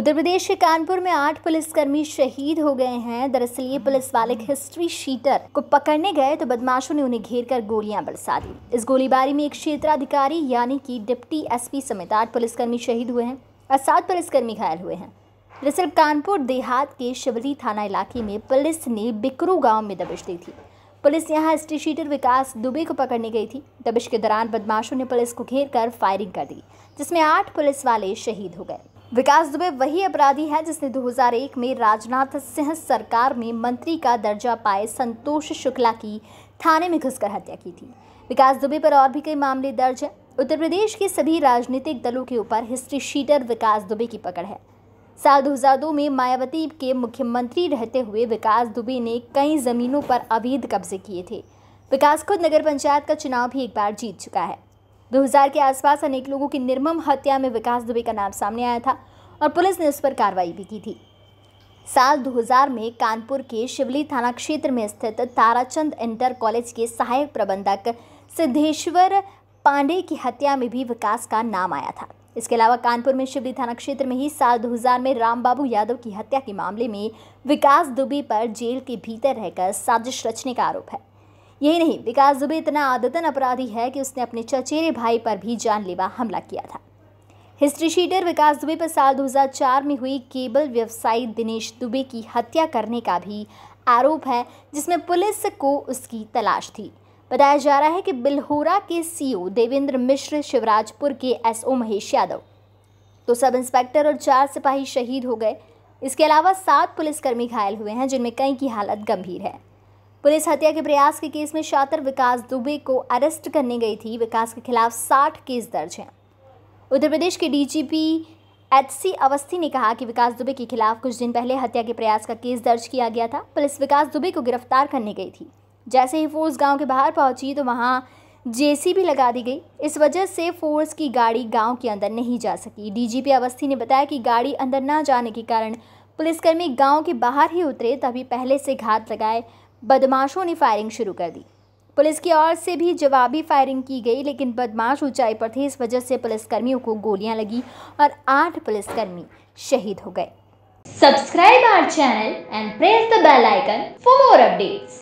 उत्तर प्रदेश के कानपुर में आठ पुलिसकर्मी शहीद हो गए हैं दरअसल ये पुलिस वाले हिस्ट्री शीटर को पकड़ने गए तो बदमाशों ने उन्हें घेर कर गोलियां बरसा दी इस गोलीबारी में एक क्षेत्राधिकारी यानी कि डिप्टी एसपी समेत आठ पुलिसकर्मी शहीद हुए हैं और सात पुलिसकर्मी घायल हुए हैं दरअसल कानपुर देहात के शिवली थाना इलाके में पुलिस ने बिकरू गाँव में दबिश दी थी पुलिस यहाँ स्ट्रीट शीटर विकास दुबे को पकड़ने गई थी दबिश के दौरान बदमाशों ने पुलिस को घेर कर फायरिंग कर दी जिसमें आठ पुलिस वाले शहीद हो गए विकास दुबे वही अपराधी है जिसने 2001 में राजनाथ सिंह सरकार में मंत्री का दर्जा पाए संतोष शुक्ला की थाने में घुसकर हत्या की थी विकास दुबे पर और भी कई मामले दर्ज हैं उत्तर प्रदेश के सभी राजनीतिक दलों के ऊपर हिस्ट्री शीटर विकास दुबे की पकड़ है साल 2002 में मायावती के मुख्यमंत्री रहते हुए विकास दुबे ने कई ज़मीनों पर अवैध कब्जे किए थे विकास खुद नगर पंचायत का चुनाव भी एक बार जीत चुका है 2000 के आसपास अनेक लोगों की निर्मम हत्या में विकास दुबे का नाम सामने आया था और पुलिस ने इस पर कार्रवाई भी की थी साल 2000 में कानपुर के शिवली थाना क्षेत्र में स्थित ताराचंद इंटर कॉलेज के सहायक प्रबंधक सिद्धेश्वर पांडे की हत्या में भी विकास का नाम आया था इसके अलावा कानपुर में शिवली थाना क्षेत्र में ही साल 2000 में रामबाबू यादव की हत्या के मामले में विकास दुबे पर जेल के भीतर रहकर साजिश रचने का आरोप है यही नहीं विकास दुबे इतना आदतन अपराधी है कि उसने अपने चचेरे भाई पर भी जानलेवा हमला किया था हिस्ट्री शीटर विकास दुबे पर साल 2004 में हुई केबल व्यवसायी दिनेश दुबे की हत्या करने का भी आरोप है जिसमें पुलिस को उसकी तलाश थी बताया जा रहा है कि बिल्होरा के सीओ देवेंद्र मिश्र शिवराजपुर के एसओ महेश यादव तो सब इंस्पेक्टर और चार सिपाही शहीद हो गए इसके अलावा सात पुलिसकर्मी घायल हुए हैं जिनमें कई की हालत गंभीर है पुलिस हत्या के प्रयास के केस में शातर विकास दुबे को अरेस्ट करने गई थी विकास के खिलाफ साठ केस दर्ज हैं उत्तर प्रदेश के डीजीपी एचसी अवस्थी ने कहा कि विकास दुबे के खिलाफ कुछ दिन पहले हत्या के प्रयास का केस दर्ज किया गया था पुलिस विकास दुबे को गिरफ्तार करने गई थी जैसे ही फोर्स गांव के बाहर पहुंची तो वहां जेसीबी लगा दी गई इस वजह से फोर्स की गाड़ी गांव के अंदर नहीं जा सकी डीजीपी अवस्थी ने बताया कि गाड़ी अंदर ना जाने के कारण पुलिसकर्मी गांव के बाहर ही उतरे तभी पहले से घात लगाए बदमाशों ने फायरिंग शुरू कर दी पुलिस की ओर से भी जवाबी फायरिंग की गई लेकिन बदमाश ऊंचाई पर थे इस वजह से पुलिसकर्मियों को गोलियां लगी और आठ पुलिसकर्मी शहीद हो गए subscribe our channel and press the bell icon for more updates